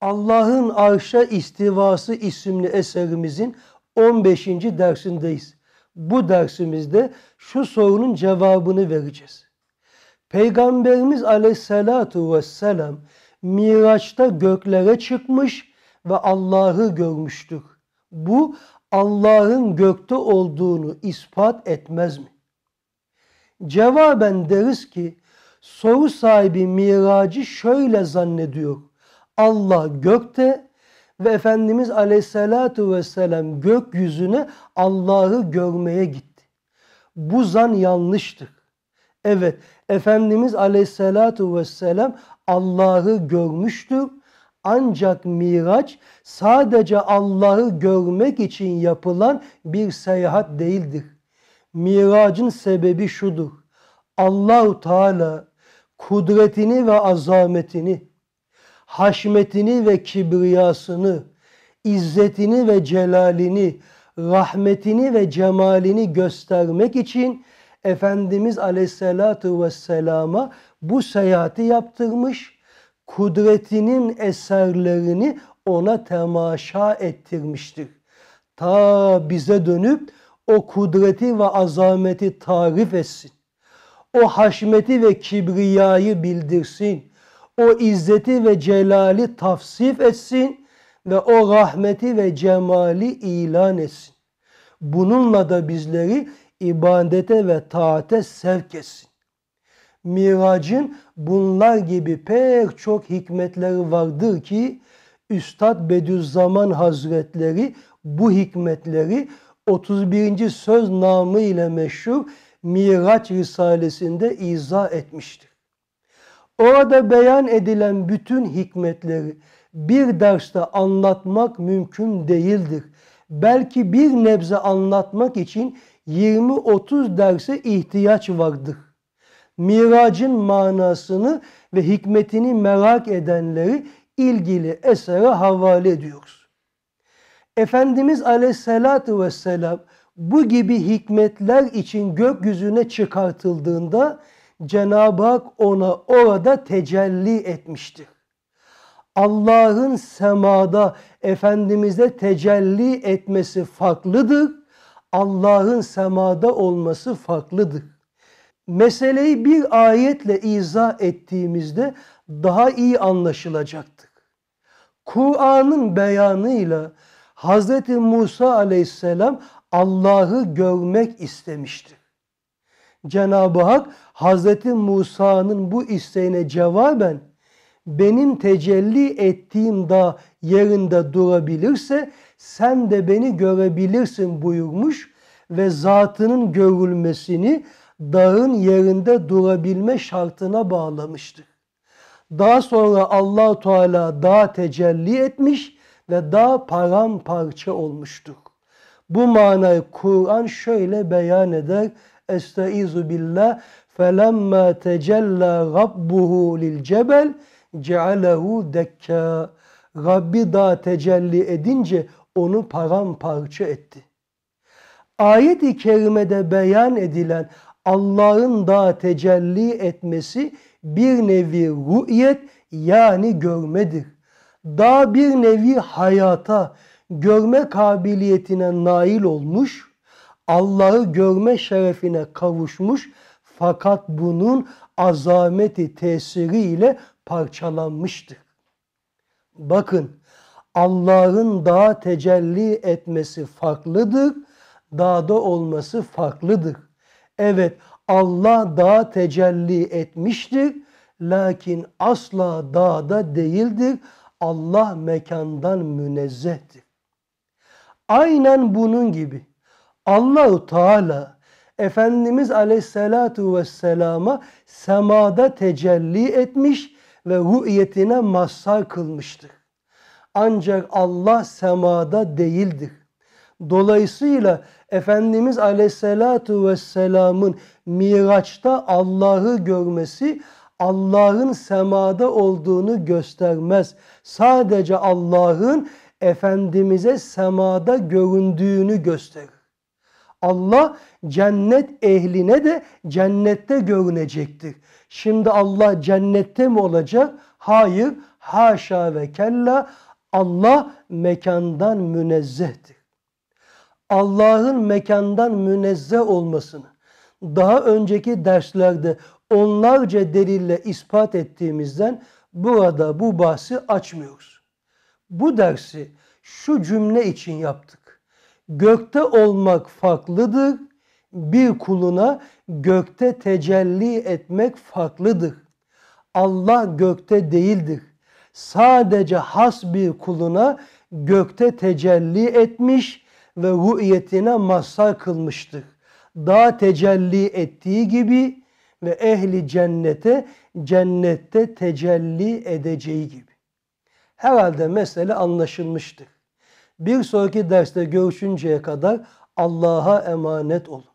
Allah'ın Arş'a İstivası isimli eserimizin 15. dersindeyiz. Bu dersimizde şu sorunun cevabını vereceğiz. Peygamberimiz aleyhissalatu vesselam Miraç'ta göklere çıkmış ve Allah'ı görmüştük. Bu Allah'ın gökte olduğunu ispat etmez mi? Cevaben deriz ki soru sahibi miracı şöyle zannediyor. Allah gökte ve Efendimiz aleyhissalatu vesselam gökyüzüne Allah'ı görmeye gitti. Bu zan yanlıştır. Evet Efendimiz aleyhissalatu vesselam Allah'ı görmüştür. Ancak miraç sadece Allah'ı görmek için yapılan bir seyahat değildir. Miracın sebebi şudur. Allahu Teala kudretini ve azametini haşmetini ve kibriyasını, izzetini ve celalini, rahmetini ve cemalini göstermek için Efendimiz Aleyhisselatü vesselama bu seyahati yaptırmış, kudretinin eserlerini ona temaşa ettirmiştir. Ta bize dönüp o kudreti ve azameti tarif etsin. O haşmeti ve kibriyayı bildirsin o izzeti ve celali tavsif etsin ve o rahmeti ve cemali ilan etsin. Bununla da bizleri ibadete ve taate sevk etsin. Miracın bunlar gibi pek çok hikmetleri vardır ki Üstad Bediüzzaman Hazretleri bu hikmetleri 31. söz namı ile meşhur Miraç Risalesi'nde izah etmiştir. Orada beyan edilen bütün hikmetleri bir derste anlatmak mümkün değildir. Belki bir nebze anlatmak için 20-30 derse ihtiyaç vardır. Miracın manasını ve hikmetini merak edenleri ilgili esere havale ediyoruz. Efendimiz aleyhissalatu vesselam bu gibi hikmetler için gökyüzüne çıkartıldığında Cenab-ı Hak ona orada tecelli etmiştir. Allah'ın semada Efendimiz'e tecelli etmesi farklıdır. Allah'ın semada olması farklıdır. Meseleyi bir ayetle izah ettiğimizde daha iyi anlaşılacaktır. Kur'an'ın beyanıyla Hz. Musa aleyhisselam Allah'ı görmek istemiştir. Cenab-ı Hak Hazreti Musa'nın bu isteğine cevaben benim tecelli ettiğim dağ yerinde durabilirse sen de beni görebilirsin buyurmuş ve zatının görülmesini dağın yerinde durabilme şartına bağlamıştır. Daha sonra allah Teala dağ tecelli etmiş ve dağ paramparça olmuştur. Bu manayı Kur'an şöyle beyan eder. Estaizu billah felemma tecella rabbuhu lil cebel cealehu dekka. Rabbi da tecelli edince onu paramparça etti. Ayet-i kerimede beyan edilen Allah'ın da tecelli etmesi bir nevi ru'yet yani görmedir. Da bir nevi hayata, görme kabiliyetine nail olmuş Allah'ı görme şerefine kavuşmuş fakat bunun azameti tesiriyle parçalanmıştır. Bakın Allah'ın daha tecelli etmesi farklıdır, dağda olması farklıdır. Evet Allah daha tecelli etmiştir lakin asla dağda değildir. Allah mekandan münezzehtir. Aynen bunun gibi Allahu Teala Efendimiz Aleyhisselatu Vesselam'a semada tecelli etmiş ve ru'yetine mazhar kılmıştır. Ancak Allah semada değildir. Dolayısıyla Efendimiz Aleyhisselatu Vesselam'ın Miraç'ta Allah'ı görmesi Allah'ın semada olduğunu göstermez. Sadece Allah'ın Efendimiz'e semada göründüğünü gösterir. Allah cennet ehline de cennette görünecektir. Şimdi Allah cennette mi olacak? Hayır. Haşa ve kella. Allah mekandan münezzehtir. Allah'ın mekandan münezzeh olmasını daha önceki derslerde onlarca delille ispat ettiğimizden burada bu bahsi açmıyoruz. Bu dersi şu cümle için yaptık gökte olmak farklıdır. Bir kuluna gökte tecelli etmek farklıdır. Allah gökte değildir. Sadece has bir kuluna gökte tecelli etmiş ve rü'yetine mazhar kılmıştır. Daha tecelli ettiği gibi ve ehli cennete cennette tecelli edeceği gibi. Herhalde mesele anlaşılmıştır. Bir sonraki derste görüşünceye kadar Allah'a emanet olun.